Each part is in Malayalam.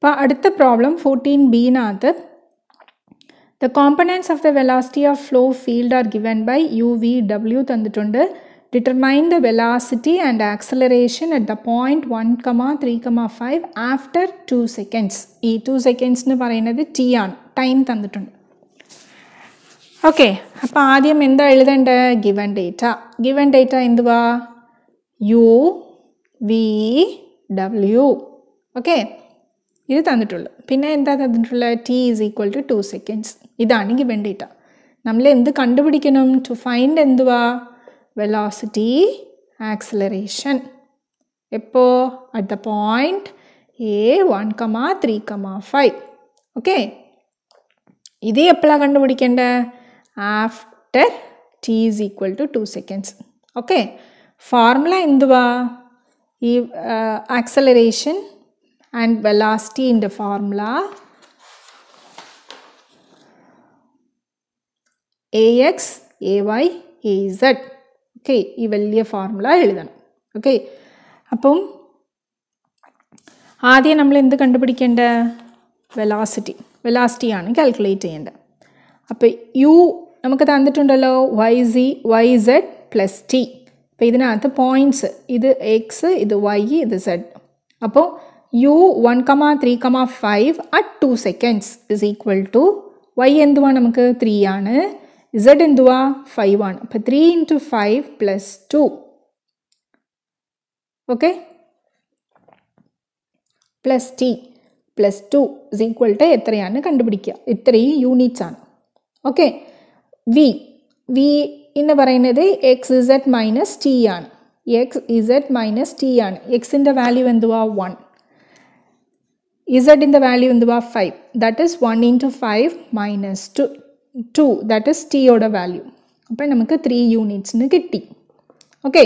അപ്പോൾ അടുത്ത പ്രോബ്ലം ഫോർട്ടീൻ ബീനകത്ത് the components of the velocity of flow field are given by u V ഡബ്ല്യു തന്നിട്ടുണ്ട് determine the velocity and acceleration at the point one comma three comma five after two seconds ഈ ടു സെക്കൻഡ്സ് എന്ന് പറയുന്നത് ടി ആണ് ടൈം തന്നിട്ടുണ്ട് ഓക്കെ അപ്പോൾ ആദ്യം എന്താ എഴുതേണ്ടത് ഗിവൻ ഡേറ്റ ഗിവൻ ഡേറ്റ എന്തുവാ യു വി ഡബ്ല്യു ഓക്കെ ഇത് തന്നിട്ടുള്ളൂ പിന്നെ എന്താ തന്നിട്ടുള്ളത് t is equal to two seconds ഇതാണെങ്കിൽ വേണ്ടിയിട്ട നമ്മൾ എന്ത് കണ്ടുപിടിക്കണം ടു ഫൈൻഡ് എന്തുവാ വെലോസിറ്റി ആക്സിലറേഷൻ എപ്പോൾ at the point a one comma three comma five okay ഇത് എപ്പോഴാണ് കണ്ടുപിടിക്കേണ്ടത് after t is equal to two seconds okay formula എന്തുവാ ഈ acceleration and velocity in the formula AX, AY, AZ. Okay ഈ വലിയ ഫോർമുല എഴുതണം ഓക്കെ അപ്പം ആദ്യം നമ്മൾ എന്ത് കണ്ടുപിടിക്കേണ്ട വെലോസിറ്റി വെലോസിറ്റിയാണ് കാൽക്കുലേറ്റ് ചെയ്യേണ്ടത് അപ്പോൾ യു നമുക്ക് തന്നിട്ടുണ്ടല്ലോ y c y z plus t അപ്പോൾ ഇതിനകത്ത് പോയിൻറ്റ്സ് ഇത് എക്സ് ഇത് വൈ ഇത് സെഡ് അപ്പോൾ u 1, 3, 5 at two seconds is equal to y എന്തുവാ നമുക്ക് ത്രീ ആണ് ഇസഡ് എന്തുവാ ഫൈവ് ആണ് അപ്പം three into five plus two okay plus t plus two is equal to എത്രയാണ് കണ്ടുപിടിക്കുക ഇത്രയും യൂണിറ്റ്സ് ആണ് ഓക്കെ വി വി എന്ന് പറയുന്നത് എക്സ് ഇസഡ് മൈനസ് ടി ആണ് എക്സ് ഇസഡ് മൈനസ് ടി ആണ് എക്സിൻ്റെ വാല്യൂ എന്തുവാ one z in the value in the 5 that is 1 into 5 minus 2 2 that is t order value அப்போ நமக்கு 3 யூனிட்ஸ்னு t. Okay.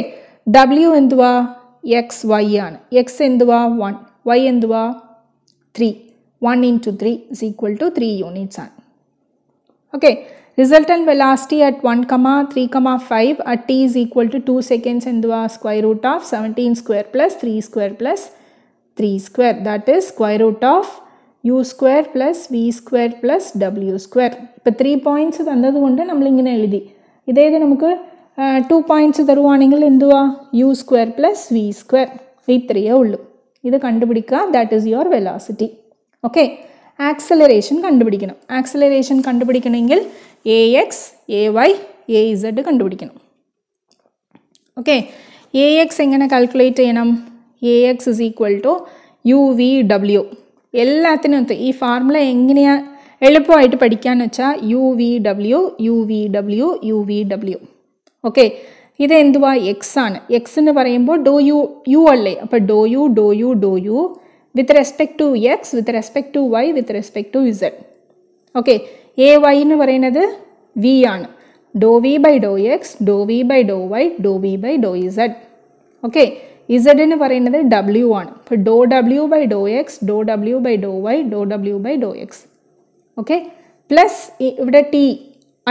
w എനതവാ xy in x y ആണ് x എന്തുവാ 1 y എന്തുവാ 3 1 into 3 is equal to 3 units Okay. resultant velocity at 1 comma 3 comma 5 at t is equal to 2 seconds എന്തുവാ square root of 17 square plus 3 square plus plus three square plus 3 square that is square root of u square plus v square plus ഡബ്ല്യു സ്ക്വയർ ഇപ്പം ത്രീ പോയിൻറ്റ്സ് തന്നതുകൊണ്ട് നമ്മളിങ്ങനെ എഴുതി ഇതേത് നമുക്ക് ടു പോയിൻറ്റ്സ് തരുവാണെങ്കിൽ എന്തുവാ u square plus v square ഇത്രയേ ഉള്ളൂ ഇത് കണ്ടുപിടിക്കുക that is your velocity okay acceleration കണ്ടുപിടിക്കണം ആക്സലറേഷൻ കണ്ടുപിടിക്കണമെങ്കിൽ a x a y a z കണ്ടുപിടിക്കണം ഓക്കെ എ എക്സ് എങ്ങനെ കാൽക്കുലേറ്റ് ചെയ്യണം a x is equal to u V ഡബ്ല്യു എല്ലാത്തിനകത്ത് ഈ ഫാർമുല എങ്ങനെയാണ് എളുപ്പമായിട്ട് പഠിക്കാമെന്ന് വെച്ചാൽ U V W U V W U V W okay ഇത് എന്തുവാ എക്സ് ആണ് എക്സ് എന്ന് പറയുമ്പോൾ ഡോ യു യു അല്ലേ അപ്പോൾ ഡോ യു ഡോ യു ഡോ U with respect to X with respect to Y with respect to Z okay a Y എന്ന് പറയുന്നത് വി ആണ് ഡോ V by Dr X Dr V by Dr Y Dr V by Dr Z okay Z എന്ന് പറയുന്നത് ഡബ്ല്യു ആണ് അപ്പോൾ ഡോ ഡബ്ല്യു ബൈ ഡോ എക്സ് ഡോ ഡബ്ല്യു ബൈ ഡോ വൈ ഡോ W by Dr X okay plus ഇവിടെ ടി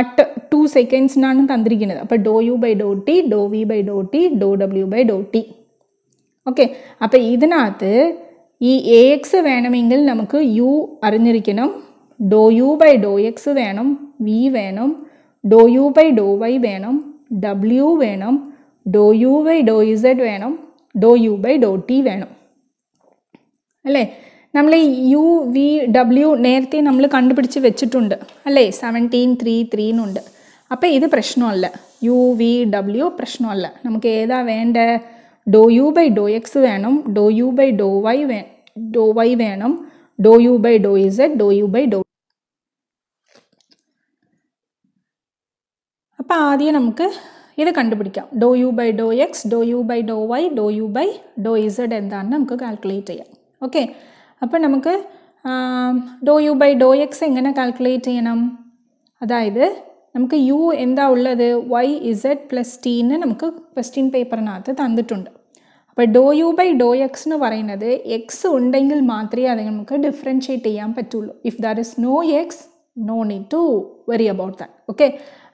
അട്ട് ടു സെക്കൻഡ്സിനാണ് തന്നിരിക്കുന്നത് അപ്പോൾ ഡോ u by do t do V by do t do W by do t okay അപ്പോൾ ഇതിനകത്ത് ഈ എ എക്സ് വേണമെങ്കിൽ നമുക്ക് യു അറിഞ്ഞിരിക്കണം do u by Dr x വേണം വി വേണം do u by Dr y വേണം ഡബ്ല്യു വേണം do u by Dr z വേണം do u by do t വേണം അല്ലേ നമ്മൾ യു വി ഡബ്ല്യു നേരത്തെ നമ്മൾ കണ്ടുപിടിച്ച് വെച്ചിട്ടുണ്ട് അല്ലേ സെവൻറ്റീൻ ത്രീ ത്രീന്നുണ്ട് അപ്പോൾ ഇത് പ്രശ്നമല്ല യു വി ഡബ്ല്യു പ്രശ്നമല്ല നമുക്ക് ഏതാ വേണ്ട do u by Dr x വേണം do u by Dr y വേ ഡോ വൈ വേണം do u by Dr z do u by do അപ്പോൾ ആദ്യം നമുക്ക് ഇത് കണ്ടുപിടിക്കാം do u by Dr X do u by Dr Y do u by Dr z എന്താണെന്ന് നമുക്ക് കാൽക്കുലേറ്റ് ചെയ്യാം ഓക്കെ അപ്പോൾ നമുക്ക് do u by Dr x എങ്ങനെ കാൽക്കുലേറ്റ് ചെയ്യണം അതായത് നമുക്ക് യു എന്താ ഉള്ളത് വൈ ഇസഡ് പ്ലസ് ടീന്ന് നമുക്ക് ക്വസ്റ്റ്യൻ പേപ്പറിനകത്ത് തന്നിട്ടുണ്ട് അപ്പോൾ ഡോ യു ബൈ ഡോ എക്സ് എന്ന് പറയുന്നത് എക്സ് ഉണ്ടെങ്കിൽ മാത്രമേ അത് നമുക്ക് ഡിഫറൻഷ്യേറ്റ് ചെയ്യാൻ പറ്റുള്ളൂ if that is no x no need to worry about that okay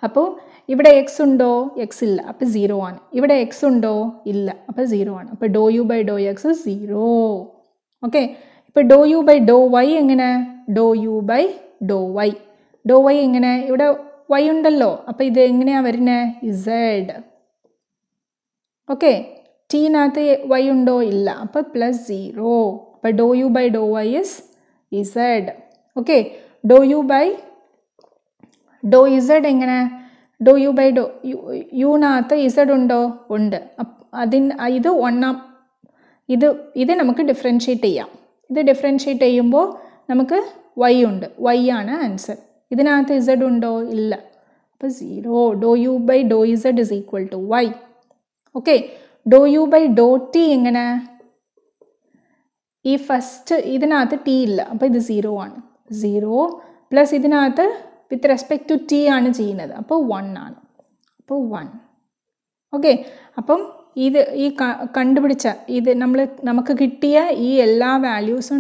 അപ്പോൾ ഇവിടെ എക്സ് ഉണ്ടോ എക്സ് ഇല്ല അപ്പോൾ സീറോ ആണ് ഇവിടെ എക്സ് ഉണ്ടോ ഇല്ല അപ്പോൾ സീറോ ആണ് അപ്പോൾ ഡോ u by Dr x zero okay ഇപ്പോൾ do u by Dr y എങ്ങനെ do u by Dr Y do y എങ്ങനെ ഇവിടെ വൈ ഉണ്ടല്ലോ അപ്പോൾ ഇത് എങ്ങനെയാണ് വരുന്നത് ഇസഡ് ഓക്കെ ടീനകത്ത് വൈ ഉണ്ടോ ഇല്ല അപ്പോൾ പ്ലസ് സീറോ അപ്പോൾ ഡോ u by Dr y is z okay do u by Dr z എങ്ങനെ do u by do u യുനകത്ത് ഇസഡ് ഉണ്ടോ ഉണ്ട് അതിന് ഇത് ഒന്നാം ഇത് ഇത് നമുക്ക് ഡിഫറൻഷ്യേറ്റ് ചെയ്യാം ഇത് ഡിഫറൻഷ്യേറ്റ് ചെയ്യുമ്പോൾ നമുക്ക് വൈ ഉണ്ട് വൈ ആണ് ആൻസർ ഇതിനകത്ത് ഇസഡ് ഉണ്ടോ ഇല്ല അപ്പോൾ zero do u by Dr z is equal to y okay do u by do t എങ്ങനെ ഈ ഫസ്റ്റ് ഇതിനകത്ത് ടി ഇല്ല അപ്പോൾ ഇത് സീറോ ആണ് സീറോ പ്ലസ് ഇതിനകത്ത് വിത്ത് റെസ്പെക്ട് ടു ടി ആണ് ചെയ്യുന്നത് അപ്പോൾ വൺ ആണ് അപ്പോൾ വൺ ഓക്കെ അപ്പം ഇത് ഈ കണ്ടുപിടിച്ച ഇത് നമ്മൾ നമുക്ക് കിട്ടിയ ഈ എല്ലാ വാല്യൂസും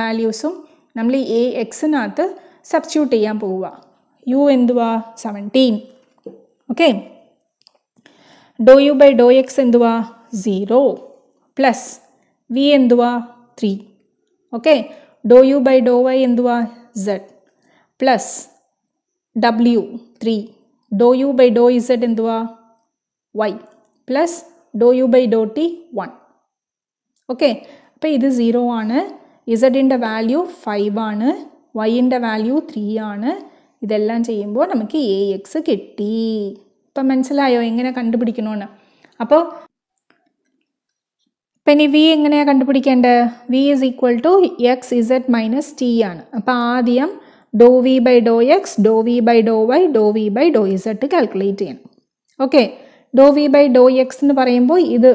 വാല്യൂസും നമ്മൾ ഈ എ എക്സിനകത്ത് സബ്സ്റ്റ്യൂട്ട് ചെയ്യാൻ പോവുക യു എന്തുവാ seventeen okay do u by Dr x എന്തുവാ സീറോ പ്ലസ് വി എന്തുവാ three okay do u by Dr y എന്തുവാ സെഡ് പ്ലസ് ഡബ്ല്യു three do u by Dr z എന്തുവാ y plus do u by do t one okay അപ്പോൾ ഇത് സീറോ ആണ് ഇസഡിൻ്റെ വാല്യൂ ഫൈവ് ആണ് വൈൻ്റെ വാല്യൂ ത്രീ ആണ് ഇതെല്ലാം ചെയ്യുമ്പോൾ നമുക്ക് എ എക്സ് കിട്ടി ഇപ്പം മനസ്സിലായോ എങ്ങനെ കണ്ടുപിടിക്കണമെന്ന് അപ്പോൾ അപ്പം ഇനി വി എങ്ങനെയാണ് കണ്ടുപിടിക്കേണ്ടത് v is equal to x z minus t ആണ് അപ്പോൾ ആദ്യം do V by Dr X Dr V by Dr Y Dr V by Dr z calculate ചെയ്യണം okay do V by Dr x എന്ന് പറയുമ്പോൾ ഇത്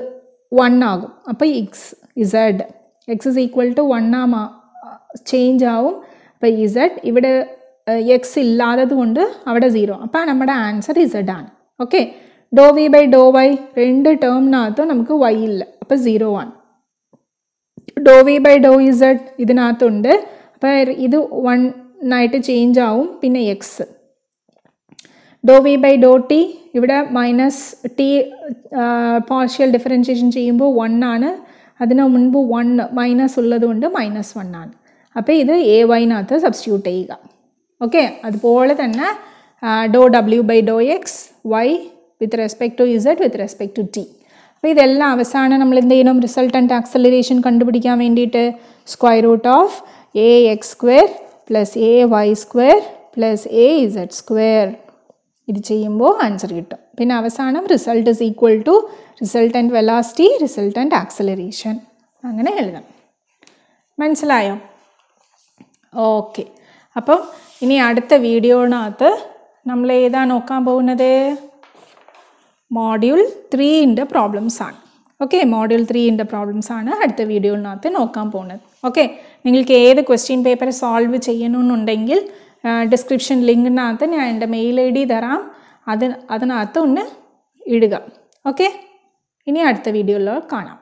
വൺ ആകും അപ്പോൾ x z x is equal to one ആം ചേഞ്ച് ആവും അപ്പോൾ ഇസഡ് ഇവിടെ എക്സ് ഇല്ലാത്തത് കൊണ്ട് അവിടെ സീറോ അപ്പോൾ നമ്മുടെ ആൻസർ ഇസഡ് ആണ് okay do V by Dr y രണ്ട് ടേമിനകത്ത് നമുക്ക് വൈ ഇല്ല അപ്പോൾ സീറോ ആണ് ഡോ വി ബൈ ഡോ ഇസഡ് ഇതിനകത്തുണ്ട് അപ്പോൾ ഇത് വൺ ആയിട്ട് ചേഞ്ച് ആവും പിന്നെ x Dr V by do t ഇവിടെ മൈനസ് ടി പാർഷ്യൽ ഡിഫറൻഷ്യേഷൻ ചെയ്യുമ്പോൾ വൺ ആണ് അതിന് മുൻപ് വൺ മൈനസ് ഉള്ളതുകൊണ്ട് മൈനസ് വൺ ആണ് അപ്പോൾ ഇത് എ വൈനകത്ത് സബ്സ്റ്റിറ്റ്യൂട്ട് ചെയ്യുക ഓക്കെ അതുപോലെ തന്നെ do W by Dr X Y with respect to z with respect to t അപ്പോൾ ഇതെല്ലാം അവസാനം നമ്മൾ എന്തെങ്കിലും റിസൾട്ടൻറ്റ് ആക്സലറേഷൻ കണ്ടുപിടിക്കാൻ വേണ്ടിയിട്ട് square root of a x square plus a y square plus a z square ഇത് ചെയ്യുമ്പോൾ ആൻസർ കിട്ടും പിന്നെ അവസാനം result is equal to result and velocity result and acceleration അങ്ങനെ എഴുതണം മനസ്സിലായോ ഓക്കെ അപ്പം ഇനി അടുത്ത വീഡിയോനകത്ത് നമ്മൾ ഏതാ നോക്കാൻ പോകുന്നത് മോഡ്യൂൾ ത്രീൻ്റെ പ്രോബ്ലംസ് ആണ് ഓക്കെ മോഡ്യൂൾ ത്രീൻ്റെ പ്രോബ്ലംസ് ആണ് അടുത്ത വീഡിയോനകത്ത് നോക്കാൻ പോകുന്നത് ഓക്കെ നിങ്ങൾക്ക് ഏത് ക്വസ്റ്റ്യൻ പേപ്പർ സോൾവ് ചെയ്യണമെന്നുണ്ടെങ്കിൽ ഡിസ്ക്രിപ്ഷൻ ലിങ്കിനകത്ത് ഞാൻ എൻ്റെ മെയിൽ ഐ ഡി തരാം അത് അതിനകത്ത് ഒന്ന് ഇടുക ഓക്കെ ഇനി അടുത്ത വീഡിയോയിൽ കാണാം